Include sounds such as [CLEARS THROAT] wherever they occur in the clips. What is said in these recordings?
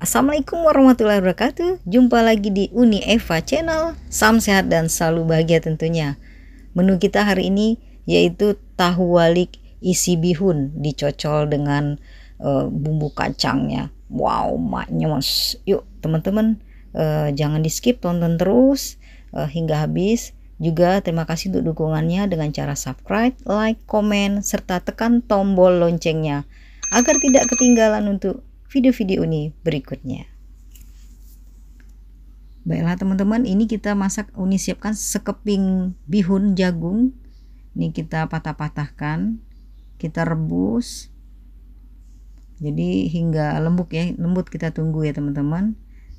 Assalamualaikum warahmatullahi wabarakatuh. Jumpa lagi di Uni Eva Channel. Salam sehat dan selalu bahagia tentunya. Menu kita hari ini yaitu tahu walik isi bihun dicocol dengan uh, bumbu kacangnya. Wow, maknyos. Yuk teman-teman uh, jangan di skip tonton terus uh, hingga habis. Juga terima kasih untuk dukungannya dengan cara subscribe, like, komen, serta tekan tombol loncengnya agar tidak ketinggalan untuk video-video ini berikutnya. Baiklah teman-teman, ini kita masak uni siapkan sekeping bihun jagung. Ini kita patah-patahkan, kita rebus. Jadi hingga lembut ya, lembut kita tunggu ya teman-teman.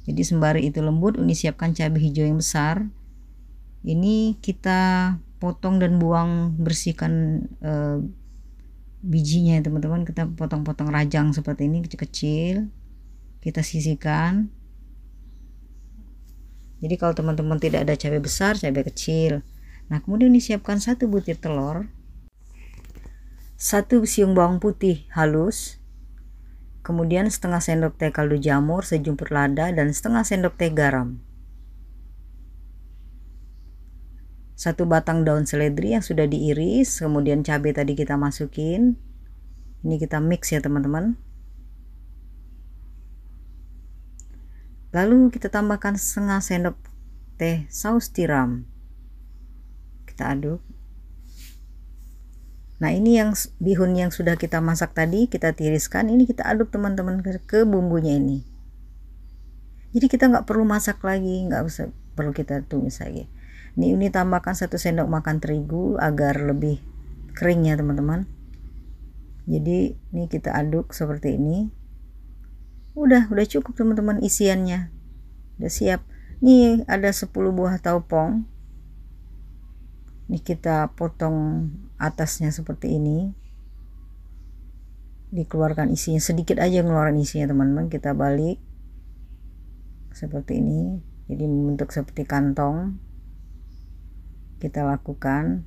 Jadi sembari itu lembut, uni siapkan cabai hijau yang besar. Ini kita potong dan buang bersihkan eh, bijinya ya teman-teman kita potong-potong rajang seperti ini kecil-kecil kita sisihkan jadi kalau teman-teman tidak ada cabai besar cabai kecil nah kemudian disiapkan satu butir telur satu siung bawang putih halus kemudian setengah sendok teh kaldu jamur sejumput lada dan setengah sendok teh garam satu batang daun seledri yang sudah diiris, kemudian cabai tadi kita masukin. Ini kita mix ya teman-teman. Lalu kita tambahkan setengah sendok teh saus tiram. Kita aduk. Nah ini yang bihun yang sudah kita masak tadi kita tiriskan. Ini kita aduk teman-teman ke, ke bumbunya ini. Jadi kita nggak perlu masak lagi, nggak usah perlu kita tumis lagi ini ini tambahkan satu sendok makan terigu agar lebih kering ya teman-teman jadi ini kita aduk seperti ini udah udah cukup teman-teman isiannya udah siap Ini ada 10 buah taupong ini kita potong atasnya seperti ini dikeluarkan isinya sedikit aja ngeluarin isinya teman-teman kita balik seperti ini jadi membentuk seperti kantong kita lakukan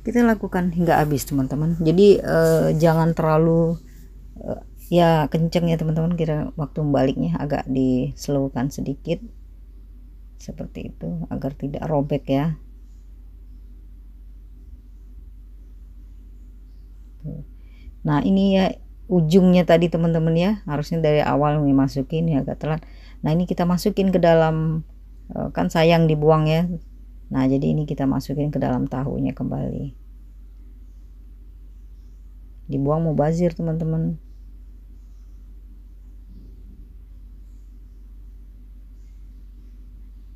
kita lakukan hingga habis teman-teman jadi eh, jangan terlalu eh, ya kenceng ya teman-teman kira waktu membaliknya agak diselukan sedikit seperti itu agar tidak robek ya nah ini ya ujungnya tadi teman-teman ya harusnya dari awal masukin ya agak telat nah ini kita masukin ke dalam eh, kan sayang dibuang ya nah jadi ini kita masukin ke dalam tahunya kembali dibuang mau bazir teman-teman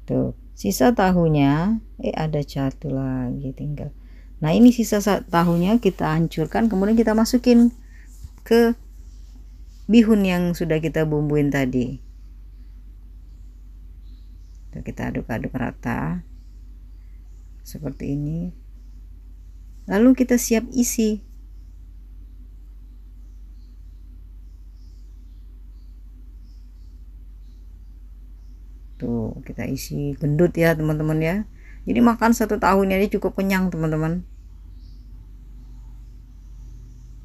tuh sisa tahunya eh ada satu lagi tinggal nah ini sisa tahunya kita hancurkan kemudian kita masukin ke bihun yang sudah kita bumbuin tadi kita aduk-aduk rata seperti ini lalu kita siap isi tuh kita isi gendut ya teman-teman ya jadi makan satu tahun ini cukup kenyang teman-teman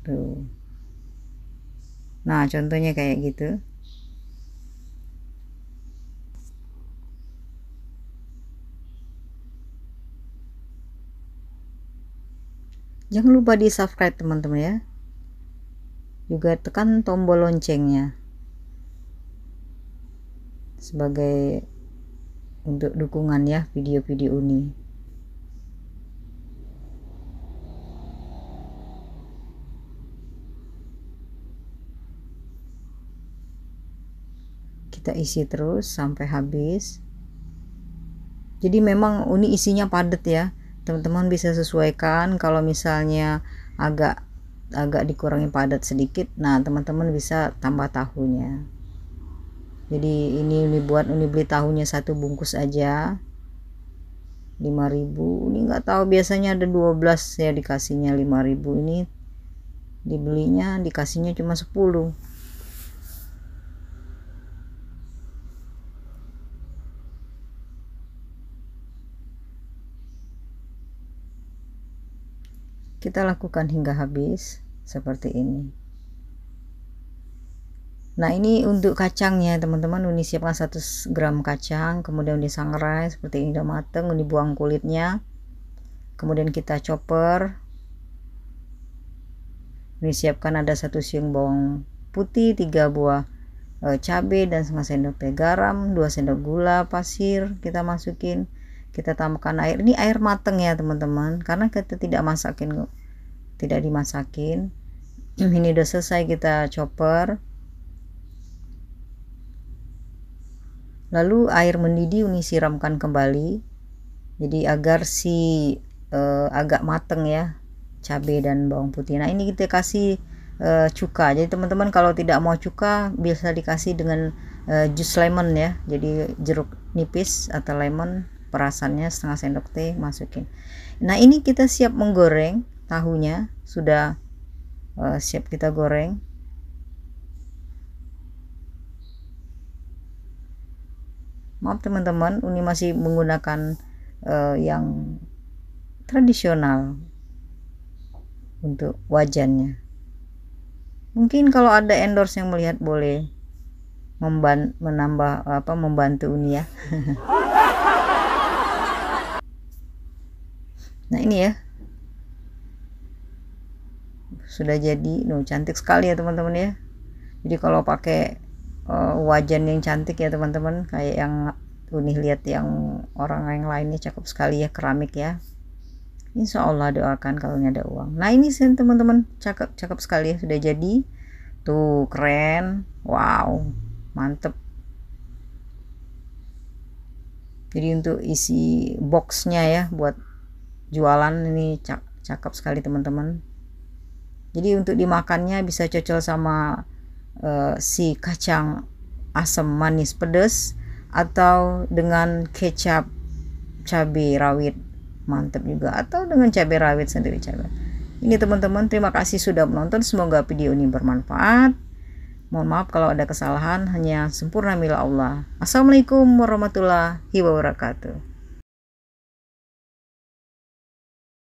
tuh Nah, contohnya kayak gitu. Jangan lupa di subscribe teman-teman ya. Juga tekan tombol loncengnya. Sebagai untuk dukungan ya video-video ini. kita isi terus sampai habis jadi memang uni isinya padat ya teman-teman bisa sesuaikan kalau misalnya agak agak dikurangi padat sedikit nah teman-teman bisa tambah tahunya jadi ini ini buat ini beli tahunya satu bungkus aja 5000 ini enggak tahu biasanya ada 12 ya dikasihnya 5000 ini dibelinya dikasihnya cuma 10 kita lakukan hingga habis seperti ini nah ini untuk kacangnya teman-teman Uni siapkan 100 gram kacang kemudian disangrai seperti ini udah mateng Ini buang kulitnya kemudian kita chopper ini siapkan ada satu siung bawang putih tiga buah e, eh, cabai dan setengah sendok teh garam 2 sendok gula pasir kita masukin kita tambahkan air ini air mateng ya teman-teman karena kita tidak masakin tidak dimasakin [CLEARS THROAT] ini udah selesai kita chopper lalu air mendidih ini siramkan kembali jadi agar si uh, agak mateng ya cabai dan bawang putih nah ini kita kasih uh, cuka. Jadi teman-teman kalau tidak mau cuka bisa dikasih dengan uh, jus lemon ya. Jadi jeruk nipis atau lemon perasannya setengah sendok teh masukin nah ini kita siap menggoreng tahunya sudah uh, siap kita goreng maaf teman-teman ini masih menggunakan uh, yang tradisional untuk wajannya mungkin kalau ada endorse yang melihat boleh menambah apa membantu Uni ya [LAUGHS] nah ini ya sudah jadi no cantik sekali ya teman-teman ya jadi kalau pakai uh, wajan yang cantik ya teman-teman kayak yang unih lihat yang orang yang lainnya cakep sekali ya keramik ya Insya Allah doakan kalau ada uang nah ini sih teman-teman cakep cakep sekali ya sudah jadi tuh keren wow mantep jadi untuk isi boxnya ya buat jualan ini cak cakep sekali teman-teman jadi untuk dimakannya bisa cocok sama uh, si kacang asam manis pedas atau dengan kecap cabai rawit mantep juga atau dengan cabai rawit sendiri cabai ini teman-teman terima kasih sudah menonton semoga video ini bermanfaat mohon maaf kalau ada kesalahan hanya sempurna mila Allah assalamualaikum warahmatullahi wabarakatuh